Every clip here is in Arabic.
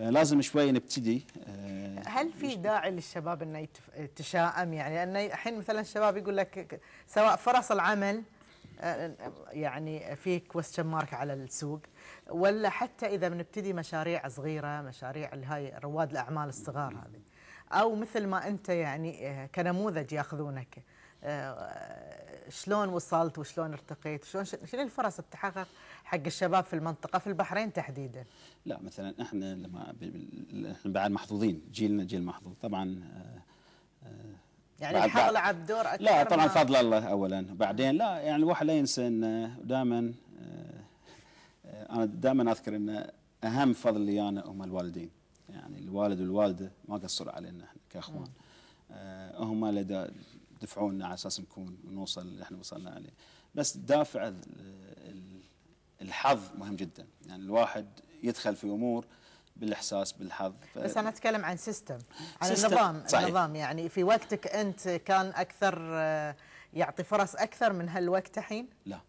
آه، لازم شوي نبتدي آه، هل في داعي للشباب انه يتشائم يعني لان الحين مثلا الشباب يقول لك سواء فرص العمل آه، يعني في كويستشن مارك على السوق ولا حتى اذا بنبتدي مشاريع صغيره مشاريع هاي رواد الاعمال الصغار هذه او مثل ما انت يعني كنموذج ياخذونك آه، شلون وصلت وشلون ارتقيت شلون شنو الفرص التحقق حق الشباب في المنطقه في البحرين تحديدا لا مثلا احنا لما احنا بعد محظوظين جيلنا جيل محظوظ طبعا آه، آه، يعني الحظ لعب دور لا طبعا فضل الله اولا بعدين لا يعني الواحد لا ينسى انه دائما انا دائما اذكر ان اهم فضل لي انا هم الوالدين يعني الوالد والوالده ما قصروا علينا احنا كاخوان هم لدى دفعونا على اساس نكون نوصل اللي احنا وصلنا عليه بس دافع الحظ مهم جدا يعني الواحد يدخل في امور بالاحساس بالحظ ف... بس انا اتكلم عن سيستم عن سيستم. النظام صحيح. النظام يعني في وقتك انت كان اكثر آه، يعطي فرص اكثر من هالوقت الحين لا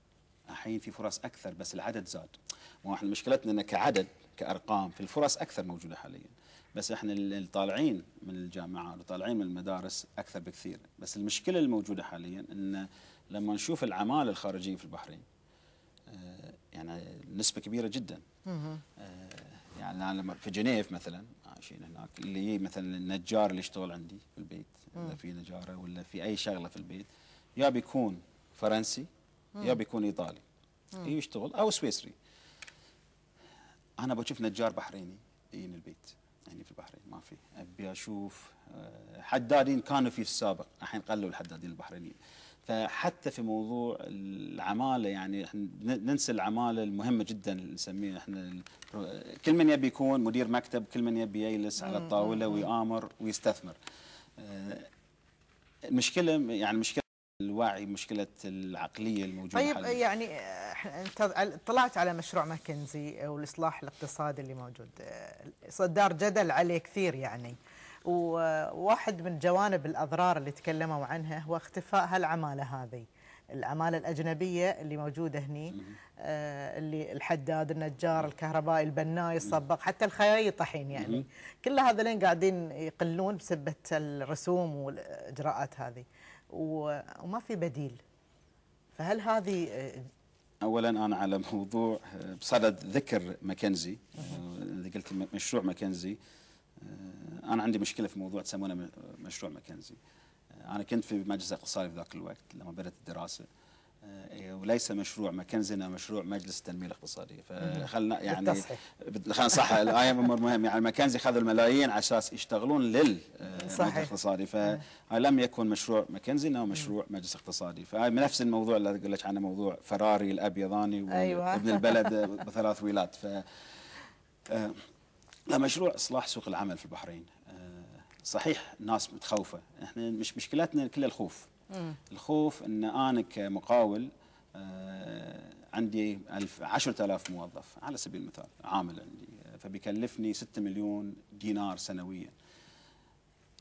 الحين في فرص اكثر بس العدد زاد واحنا مشكلتنا ان كعدد كارقام في الفرص اكثر موجوده حاليا بس احنا اللي طالعين من الجامعات وطالعين من المدارس اكثر بكثير بس المشكله الموجوده حاليا ان لما نشوف العماله الخارجيين في البحرين آه، يعني نسبه كبيره جدا آه، يعني انا لما في جنيف مثلا عايشين هناك اللي مثلا النجار اللي يشتغل عندي في البيت اذا في نجاره ولا في اي شغله في البيت يا بيكون فرنسي يا بيكون ايطالي يشتغل او سويسري انا بشوف نجار بحريني يجيني إيه، البيت يعني في البحرين ما في ابي اشوف آه، حدادين كانوا في السابق الحين قلوا الحدادين البحرينيين فحتى في موضوع العماله يعني ننسى العماله المهمه جدا اللي نسميها احنا كل من يبي يكون مدير مكتب كل من يبي يجلس على الطاوله ويامر ويستثمر المشكله آه، يعني مشكله الوعي مشكلة العقلية الموجودة طيب حاليا. يعني آه، طلعت على مشروع ماكنزي والإصلاح الاقتصادي اللي موجود آه، صدار جدل عليه كثير يعني وواحد من جوانب الأضرار اللي تكلموا عنها هو اختفاء هالعمالة هذه العمالة الأجنبية اللي موجودة هني آه، اللي الحداد النجار الكهربائي البناي الصباغ حتى الخيايط الحين يعني كل لين قاعدين يقلون بسبة الرسوم والإجراءات هذه وما في بديل فهل هذه آه، اولا انا على موضوع آه، بصدد ذكر ماكنزي آه، اذا قلت مشروع ماكنزي انا عندي مشكله في موضوع تسمونه مشروع ماكنزي انا كنت في مجلس اقتصادي في ذاك الوقت لما بدات الدراسه آه، إيه، وليس مشروع ماكنزن او مشروع مجلس التنميه الاقتصاديه فخلنا يعني خلنا صح الاي ام مهم يعني مكنزي خذوا الملايين على اساس يشتغلون لل آه، الاقتصادي فلم آه، يكن مشروع ماكنزن او مشروع مجلس اقتصادي فهاي نفس الموضوع اللي اقول لك عنه موضوع فراري الابيضاني أيوة. وابن البلد بثلاث ويلات ف مشروع اصلاح سوق العمل في البحرين صحيح ناس متخوفه احنا مش مشكلتنا كل الخوف مم. الخوف ان انا كمقاول آه، عندي 10000 موظف على سبيل المثال عامل عندي فبيكلفني 6 مليون دينار سنويا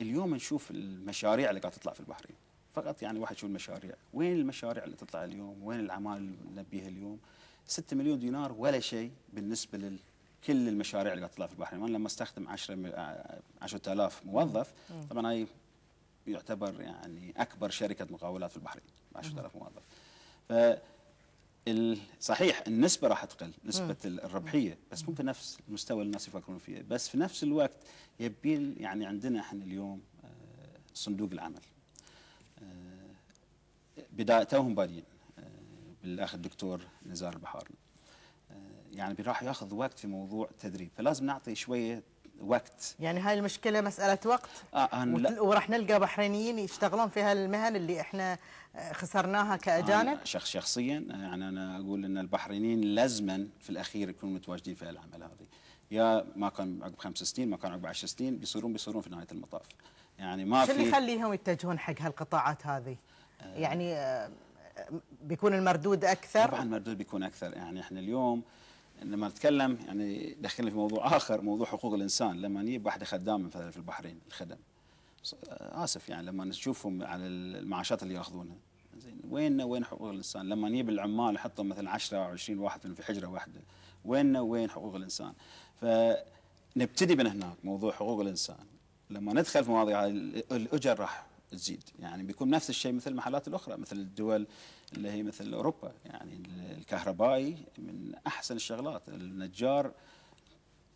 اليوم نشوف المشاريع اللي قاعد تطلع في البحرين فقط يعني واحد يشوف المشاريع وين المشاريع اللي تطلع اليوم وين العمال اللي نبيها اليوم 6 مليون دينار ولا شيء بالنسبه لل كل المشاريع اللي قاعد تطلع في البحرين وانا لما استخدم 10 10000 آه، موظف طبعا هاي يعتبر يعني اكبر شركه مقاولات في البحرين 10000 موظف ف صحيح النسبه راح تقل نسبه الربحيه بس مو بنفس المستوى اللي الناس يفكرون فيه بس في نفس الوقت يبين يعني عندنا احنا اليوم آه، صندوق العمل آه، بدايه توهم بادين آه، بالاخ الدكتور نزار البحار يعني راح ياخذ وقت في موضوع التدريب فلازم نعطي شويه وقت يعني هاي المشكلة مسألة وقت آه, آه، وراح نلقى بحرينيين يشتغلون في هالمهن اللي احنا آه، خسرناها كأجانب شخص شخصيا آه، يعني أنا أقول أن البحرينيين لازما في الأخير يكونوا متواجدين في العمل هذه يا ما كان عقب خمس سنين ما كان عقب 10 سنين بيصيرون بيصيرون في نهاية المطاف يعني ما شو اللي يخليهم يتجهون حق هالقطاعات هذه؟ آه يعني آه بيكون المردود اكثر طبعا المردود بيكون اكثر يعني احنا اليوم لما نتكلم يعني دخلنا في موضوع اخر موضوع حقوق الانسان لما نجيب واحده خدامه مثلا في البحرين الخدم آه، اسف يعني لما نشوفهم على المعاشات اللي ياخذونها زين وين وين حقوق الانسان لما نجيب العمال نحطهم مثلا 10 او 20 واحد في حجره واحده وين وين حقوق الانسان فنبتدي من هناك موضوع حقوق الانسان لما ندخل في مواضيع الاجر راح تزيد يعني بيكون نفس الشيء مثل المحلات الاخرى مثل الدول اللي هي مثل اوروبا يعني الكهربائي من احسن الشغلات النجار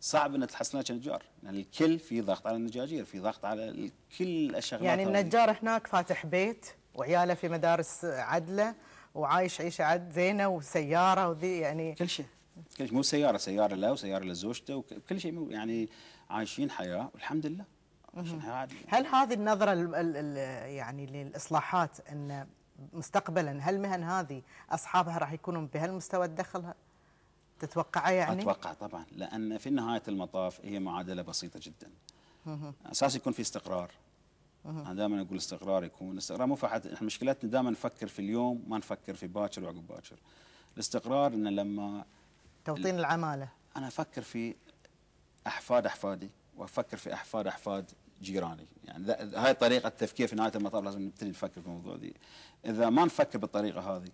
صعب ان تحصل نجار يعني الكل في ضغط على النجاجير في ضغط على كل الشغلات يعني النجار هذه. هناك فاتح بيت وعياله في مدارس عدله وعايش عيشه عد زينه وسياره وذي يعني كل شيء كل شيء مو سياره سياره له وسياره لزوجته وكل شيء يعني عايشين حياه والحمد لله يعني. هل هذه النظرة الـ الـ يعني للإصلاحات أن مستقبلا هل مهن هذه أصحابها راح يكونون بهالمستوى الدخل تتوقع يعني؟ أتوقع طبعا لأن في نهاية المطاف هي معادلة بسيطة جدا أساس يكون في استقرار انا دائما اقول استقرار يكون استقرار مو فقط احنا مشكلتنا دائما نفكر في اليوم ما نفكر في باكر وعقب باكر الاستقرار ان لما توطين العماله انا افكر في احفاد احفادي وافكر في احفاد احفاد جيراني يعني هاي طريقه التفكير في نهايه المطاف لازم نبتدي نفكر في الموضوع دي اذا ما نفكر بالطريقه هذه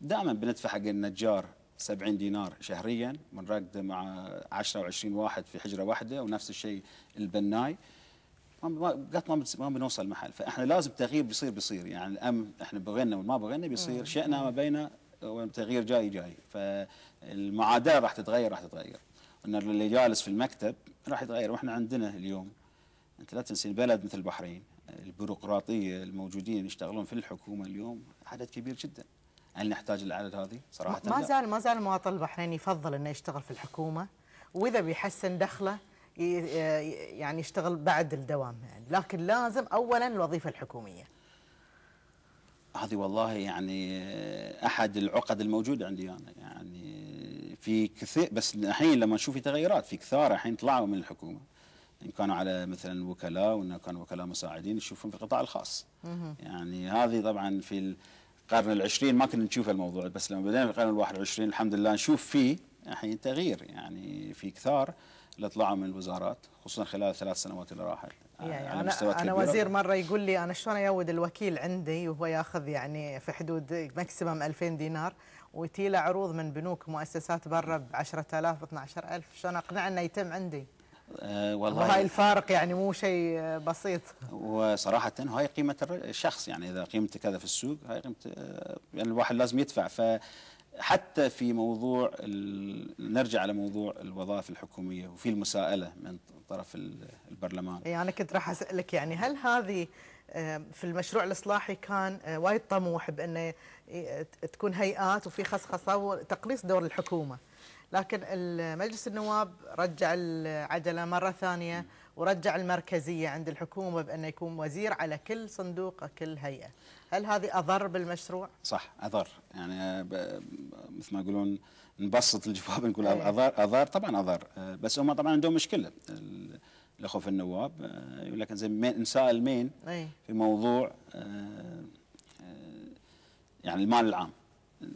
دائما بندفع حق النجار 70 دينار شهريا بنراقده مع 10 و 20 واحد في حجره واحده ونفس الشيء البناي قط ما ما بنوصل محل فاحنا لازم تغيير بيصير بيصير يعني الام احنا بغينا وما بغينا بيصير شئنا ما بينا تغيير جاي جاي فالمعادله راح تتغير راح تتغير ان اللي جالس في المكتب راح يتغير واحنا عندنا اليوم انت لا تنسي البلد مثل البحرين البيروقراطيه الموجودين يشتغلون في الحكومه اليوم عدد كبير جدا هل نحتاج العدد هذه صراحه ما زال ما زال المواطن البحريني يفضل انه يشتغل في الحكومه واذا بيحسن دخله يعني يشتغل بعد الدوام يعني لكن لازم اولا الوظيفه الحكوميه هذه والله يعني احد العقد الموجوده عندي انا يعني في كثير بس الحين لما نشوف تغيرات في كثار الحين طلعوا من الحكومه ان كانوا على مثلا وكلاء وان كانوا وكلاء مساعدين يشوفون في القطاع الخاص. يعني هذه طبعا في القرن العشرين ما كنا نشوف الموضوع بس لما بدينا في القرن الواحد 21 الحمد لله نشوف فيه الحين تغيير يعني في كثار اللي طلعوا من الوزارات خصوصا خلال ثلاث سنوات اللي راحت يعني على انا انا وزير مره يقول لي انا شلون اجود الوكيل عندي وهو ياخذ يعني في حدود ماكسيمم 2000 دينار وتي عروض من بنوك مؤسسات برا ب 10000 12000 شلون اقنعه انه يتم عندي؟ آه، والله هاي الفارق يعني مو شيء آه، بسيط وصراحة هاي قيمة الشخص يعني إذا قيمته كذا في السوق هاي قيمة آه، يعني الواحد لازم يدفع ف حتى في موضوع نرجع على موضوع الوظائف الحكوميه وفي المساءله من طرف البرلمان. اي يعني انا كنت راح اسالك يعني هل هذه في المشروع الاصلاحي كان وايد طموح بانه تكون هيئات وفي خصخصه وتقليص دور الحكومه. لكن مجلس النواب رجع العجله مره ثانيه ورجع المركزيه عند الحكومه بان يكون وزير على كل صندوق كل هيئه هل هذه اضر بالمشروع صح اضر يعني مثل ما يقولون نبسط الجواب نقول إيه. اضر اضر طبعا اضر بس هم طبعا عندهم مشكله الاخوه في النواب آه، يقول لك نسال مين إيه. في موضوع آه، آه، يعني المال العام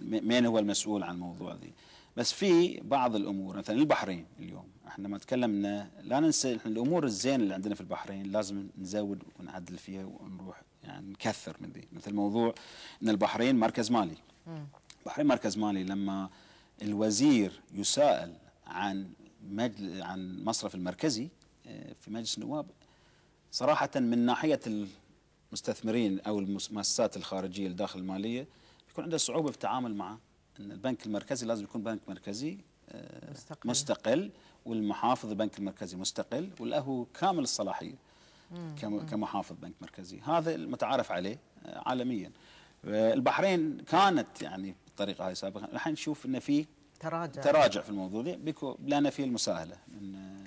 مين هو المسؤول عن الموضوع ذي بس في بعض الامور مثلا البحرين اليوم احنا ما تكلمنا لا ننسى احنا الامور الزينه اللي عندنا في البحرين لازم نزود ونعدل فيها ونروح يعني نكثر من ذي مثل موضوع ان البحرين مركز مالي البحرين مركز مالي لما الوزير يسائل عن مجل عن مصرف المركزي آه، في مجلس النواب صراحه من ناحيه المستثمرين او المؤسسات الخارجيه الداخل الماليه يكون عنده صعوبه في التعامل معه ان البنك المركزي لازم يكون بنك مركزي آه، مستقل, مستقل والمحافظ البنك المركزي مستقل وله كامل الصلاحيه كمحافظ بنك مركزي هذا المتعارف عليه آه، عالميا آه، البحرين كانت يعني بالطريقه هاي سابقا الحين نشوف انه في تراجع تراجع في الموضوع ده لان في المساهله من